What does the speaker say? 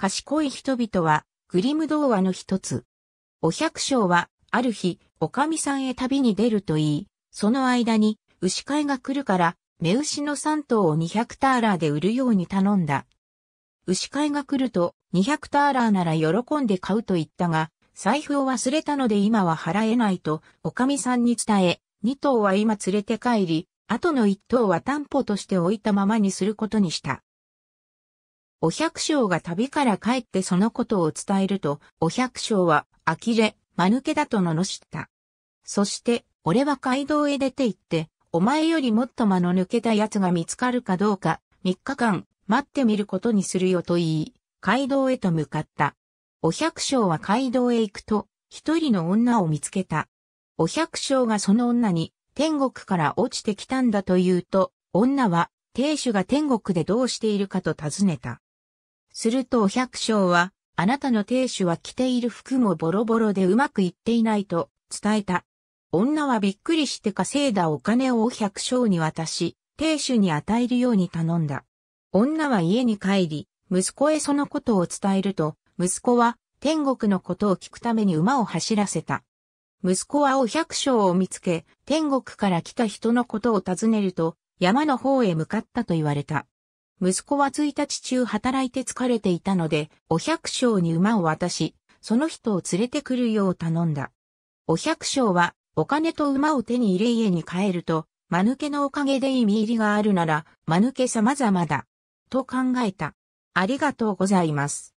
賢い人々は、グリム童話の一つ。お百姓は、ある日、おかみさんへ旅に出ると言い、その間に、牛飼いが来るから、目牛の3頭を200ターラーで売るように頼んだ。牛飼いが来ると、200ターラーなら喜んで買うと言ったが、財布を忘れたので今は払えないと、おかみさんに伝え、2頭は今連れて帰り、後の1頭は担保として置いたままにすることにした。お百姓が旅から帰ってそのことを伝えると、お百姓は、呆れ、間抜けだと罵った。そして、俺は街道へ出て行って、お前よりもっと間の抜けた奴が見つかるかどうか、3日間、待ってみることにするよと言い、街道へと向かった。お百姓は街道へ行くと、一人の女を見つけた。お百姓がその女に、天国から落ちてきたんだと言うと、女は、亭主が天国でどうしているかと尋ねた。するとお百姓は、あなたの亭主は着ている服もボロボロでうまくいっていないと伝えた。女はびっくりして稼いだお金をお百姓に渡し、亭主に与えるように頼んだ。女は家に帰り、息子へそのことを伝えると、息子は天国のことを聞くために馬を走らせた。息子はお百姓を見つけ、天国から来た人のことを尋ねると、山の方へ向かったと言われた。息子は一日中働いて疲れていたので、お百姓に馬を渡し、その人を連れてくるよう頼んだ。お百姓は、お金と馬を手に入れ家に帰ると、間抜けのおかげで意味入りがあるなら、間抜け様々だ。と考えた。ありがとうございます。